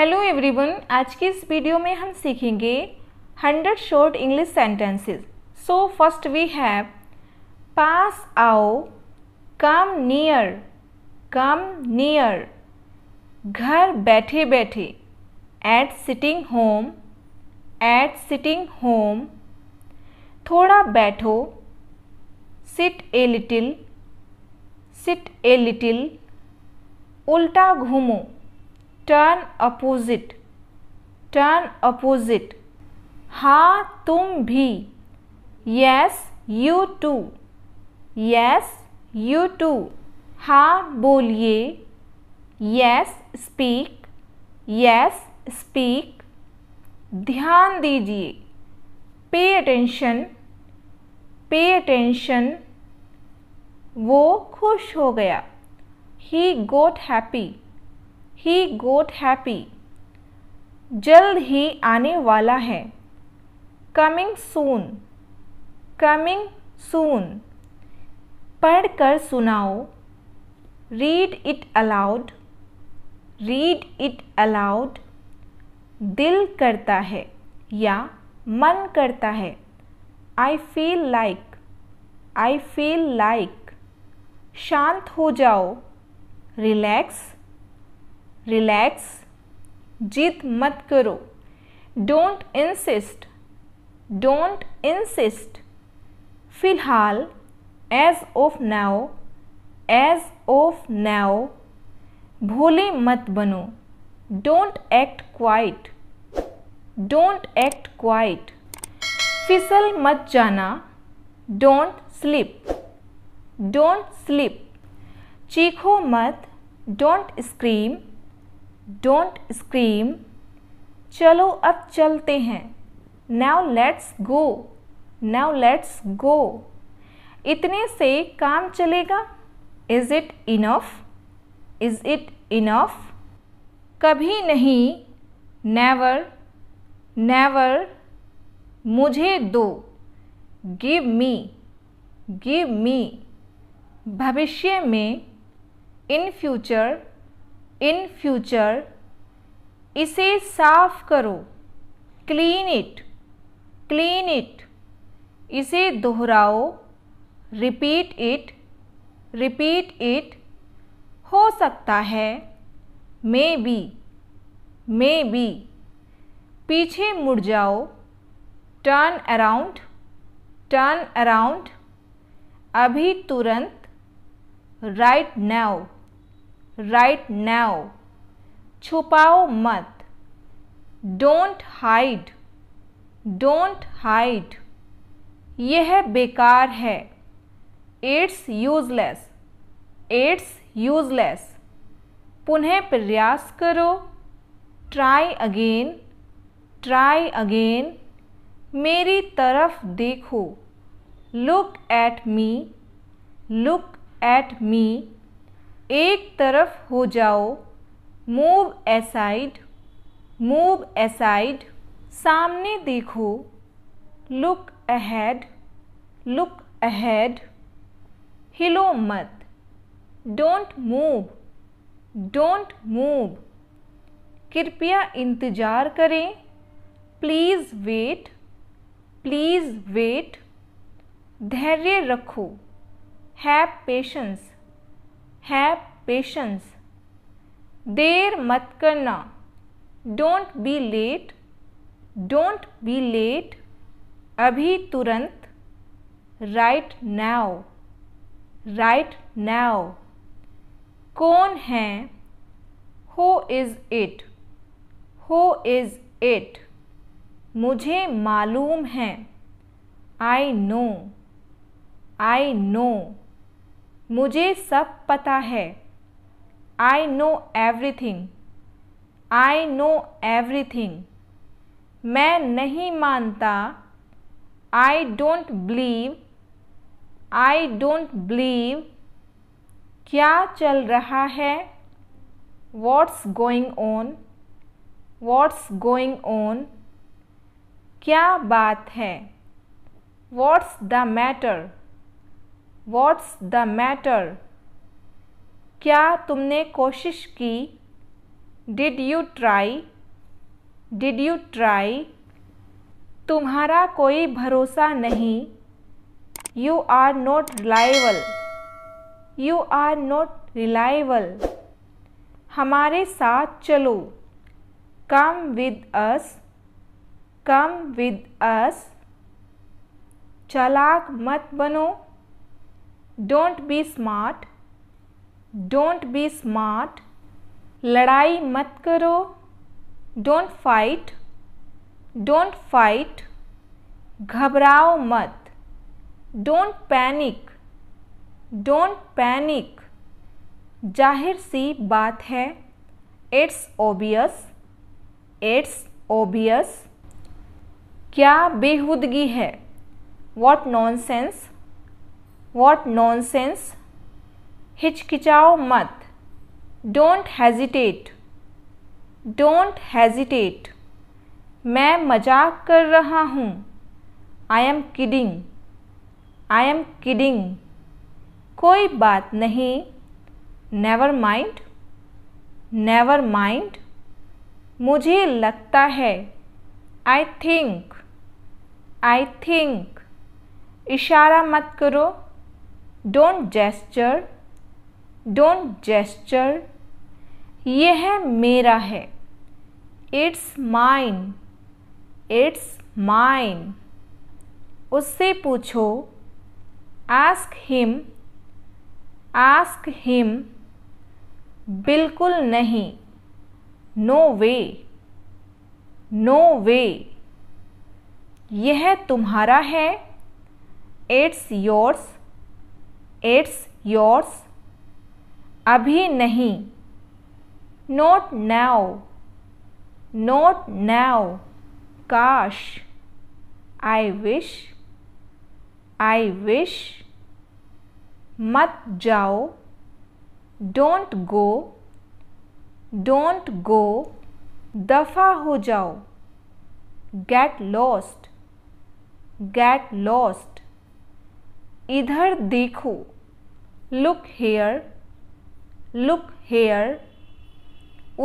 hello everyone आज की इस वीडियो में हम सीखेंगे hundred short English sentences so first we have पास आओ कम नियर कम नियर घर बैठे बैठे at sitting home at sitting home थोड़ा बैठो sit a little sit a little उल्टा घूमो टर्न अपोजिट टर्न अपोजिट हाँ तुम भी yes you too yes you too हाँ बोलिए यस स्पीक यस स्पीक ध्यान दीजिए पे अटेंशन पे अटेंशन वो खुश हो गया ही गोट हैप्पी ही गोट हैप्पी जल्द ही आने वाला है कमिंग सून कमिंग सून पढ़ कर सुनाओ read it aloud read it aloud दिल करता है या मन करता है I feel like I feel like शांत हो जाओ रिलैक्स रिलैक्स जीत मत करो डोंट इंसिस्ट डोंट इंसिस्ट फिलहाल as of now as of now भोले मत बनो don't act quite don't act quite फिसल मत जाना डोंट स्लिप डोंट स्लिप चीखो मत डोंट स्क्रीम डोंट स्क्रीम चलो अब चलते हैं now let's go now let's go इतने से काम चलेगा is it enough is it enough कभी नहीं नेवर नेवर मुझे दो गिव मी गिव मी भविष्य में इन फ्यूचर इन फ्यूचर इसे साफ करो क्लीन इट क्लीन इट इसे दोहराओ रिपीट इट रिपीट इट हो सकता है मे बी मे बी पीछे मुड़ जाओ टर्न अराउंड टर्न अराउंड अभी तुरंत राइट नाउ राइट नाउ छुपाओ मत डोंट हाइड डोंट हाइड यह बेकार है इट्स यूजलेस इट्स यूजलेस पुनः प्रयास करो ट्राई अगेन ट्राई अगेन मेरी तरफ देखो look at me look at me एक तरफ हो जाओ मूव एसाइड मूव एसाइड सामने देखो लुक अहेड लुक अहेड हिलो मत डोंट मूव डोंट मूव कृपया इंतज़ार करें प्लीज़ वेट प्लीज़ वेट धैर्य रखो हैव पेशेंस हैव पेशेंस देर मत करना don't be late don't be late अभी तुरंत राइट नाउ राइट नाउ कौन है who is it who is it मुझे मालूम है आई नो आई नो मुझे सब पता है I know everything I know everything मैं नहीं मानता I don't believe I don't believe क्या चल रहा है what's going on what's going on क्या बात है what's the matter what's the matter क्या तुमने कोशिश की did you try did you try तुम्हारा कोई भरोसा नहीं you are not reliable you are not reliable हमारे साथ चलो come with us come with us चलाक मत बनो don't be smart don't be smart लड़ाई मत करो डोंट फाइट डोंट फाइट घबराओ मत डोंट पैनिक डोंट पैनिक जाहिर सी बात है इट्स ओबियस इट्स ओबियस क्या बेहूदगी है what nonsense what nonsense हिचकिचाओ मत डोंट हैजिटेट डोंट हैजिटेट मैं मजाक कर रहा हूँ I am kidding I am kidding कोई बात नहीं नेवर माइंड नेवर माइंड मुझे लगता है आई थिंक आई थिंक इशारा मत करो डोंट जेस्चर डोंट जेस्चर यह मेरा है इट्स माइन इट्स माइन उससे पूछो आस्क हिम आस्क हिम बिल्कुल नहीं नो वे नो वे यह तुम्हारा है इट्स योर्स इट्स योर्स अभी नहीं नोट नाउ नोट नाउ काश आई विश आई विश मत जाओ डोंट गो डोंट गो दफ़ा हो जाओ गेट लॉस्ट गेट लॉस्ट इधर देखो लुक हेयर लुक हेयर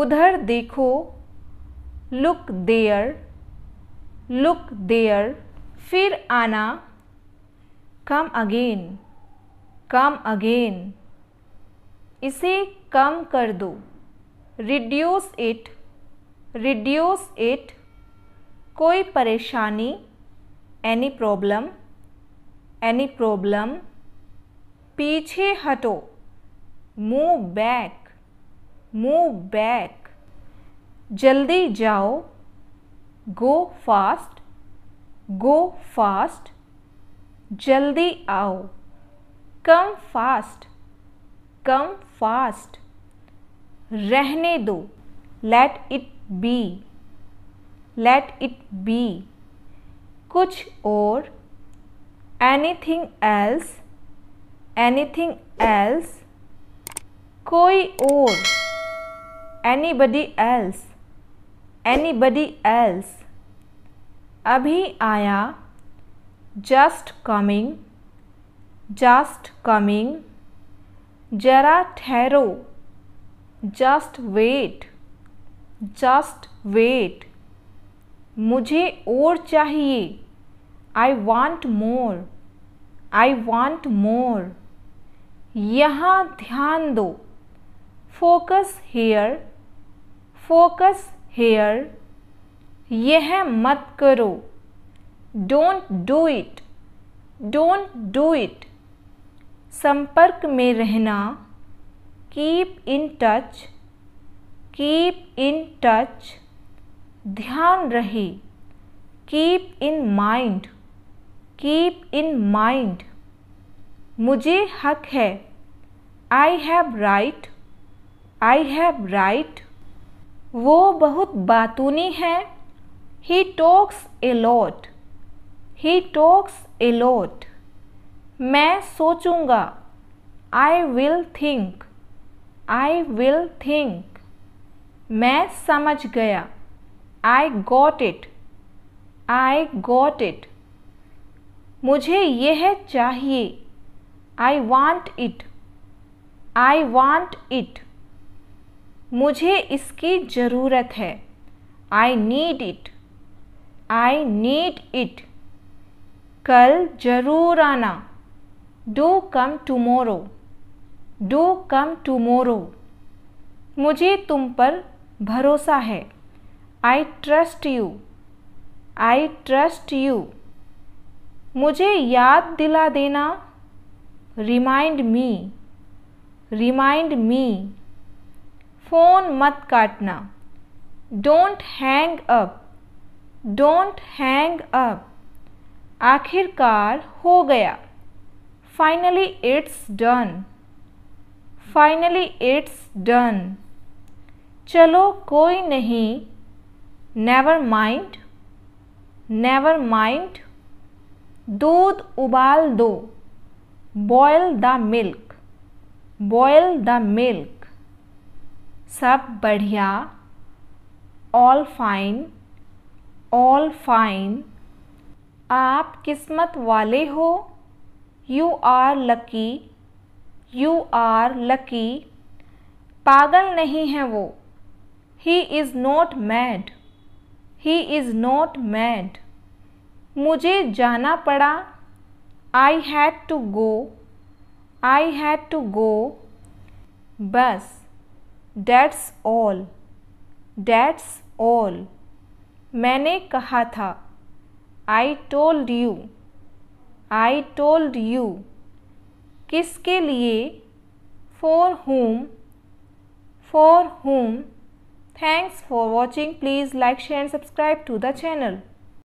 उधर देखो लुक देयर लुक देयर फिर आना कम अगेन कम अगेन इसे कम कर दो रिड्यूस इट रिड्यूस इट कोई परेशानी एनी प्रॉब्लम एनी प्रॉब्लम पीछे हटो मूव बैक मूव बैक जल्दी जाओ गो फास्ट गो फास्ट जल्दी आओ कम फास्ट कम फास्ट रहने दो let it be let it be कुछ और एनीथिंग एल्स एनीथिंग एल्स कोई और एनीबडी एल्स एनीबडी एल्स अभी आया जस्ट कमिंग जस्ट कमिंग जरा ठहरो जस्ट वेट जस्ट वेट मुझे और चाहिए I want more I want more यहाँ ध्यान दो फोकस हेयर फोकस हेयर यह मत करो don't do it don't do it संपर्क में रहना keep in touch keep in touch ध्यान रहे keep in mind keep in mind मुझे हक है I have right I have right वो बहुत बातूनी है he talks a lot he talks a lot मैं सोचूंगा I will think I will think मैं समझ गया I got it I got it मुझे यह चाहिए I want it I want it मुझे इसकी ज़रूरत है I need it I need it कल ज़रूर आना do come tomorrow do come tomorrow मुझे तुम पर भरोसा है I trust you I trust you मुझे याद दिला देना रिमाइंड मी रिमाइंड मी फ़ोन मत काटना don't hang up don't hang up आखिरकार हो गया finally it's done finally it's done चलो कोई नहीं नेवर माइंड नेवर माइंड दूध उबाल दो boil the milk boil the milk सब बढ़िया ऑल फाइन ऑल फाइन आप किस्मत वाले हो you are lucky you are lucky पागल नहीं है वो he is not mad he is not mad मुझे जाना पड़ा I had to go I had to go बस डैट्स ऑल डैट्स ऑल मैंने कहा था I told you I told you किसके लिए for whom for whom thanks for watching please like share and subscribe to the channel